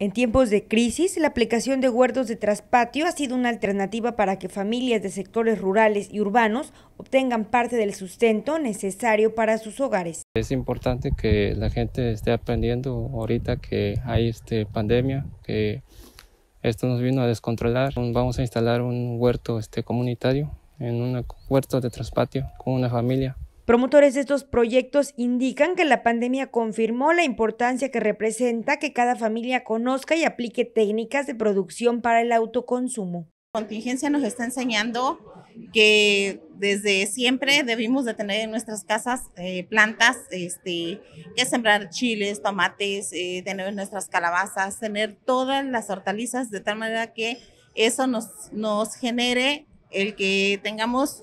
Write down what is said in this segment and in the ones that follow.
En tiempos de crisis, la aplicación de huertos de traspatio ha sido una alternativa para que familias de sectores rurales y urbanos obtengan parte del sustento necesario para sus hogares. Es importante que la gente esté aprendiendo ahorita que hay este pandemia, que esto nos vino a descontrolar. Vamos a instalar un huerto este comunitario en un huerto de traspatio con una familia Promotores de estos proyectos indican que la pandemia confirmó la importancia que representa que cada familia conozca y aplique técnicas de producción para el autoconsumo. La contingencia nos está enseñando que desde siempre debimos de tener en nuestras casas eh, plantas, este, que sembrar chiles, tomates, eh, tener nuestras calabazas, tener todas las hortalizas de tal manera que eso nos, nos genere el que tengamos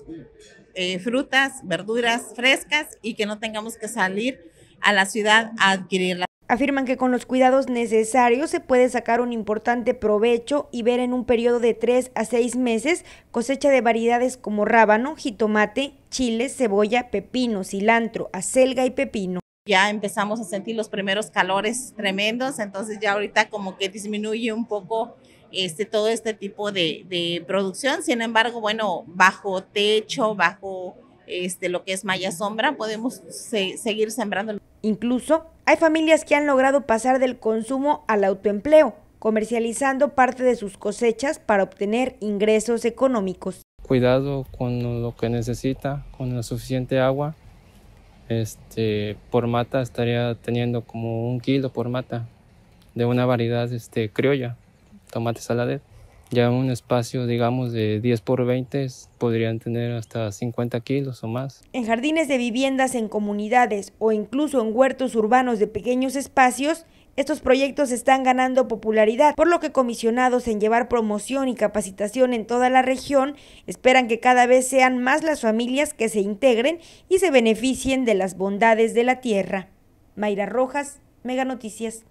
eh, frutas, verduras frescas y que no tengamos que salir a la ciudad a adquirirlas. Afirman que con los cuidados necesarios se puede sacar un importante provecho y ver en un periodo de tres a seis meses cosecha de variedades como rábano, jitomate, chile, cebolla, pepino, cilantro, acelga y pepino ya empezamos a sentir los primeros calores tremendos, entonces ya ahorita como que disminuye un poco este, todo este tipo de, producción, sin embargo, bueno, bajo techo, bajo este, lo que es malla sombra, podemos seguir sembrando. Incluso hay familias que han logrado pasar del consumo al autoempleo, comercializando parte de sus cosechas para obtener ingresos económicos. Cuidado con lo que necesita, con la suficiente agua, este, por mata estaría teniendo como un kilo por mata de una variedad este, criolla, tomate saladet. Ya en un espacio, digamos, de 10 por 20 podrían tener hasta 50 kilos o más. En jardines de viviendas, en comunidades o incluso en huertos urbanos de pequeños espacios, estos proyectos están ganando popularidad, por lo que comisionados en llevar promoción y capacitación en toda la región esperan que cada vez sean más las familias que se integren y se beneficien de las bondades de la tierra. Mayra Rojas, Mega Noticias.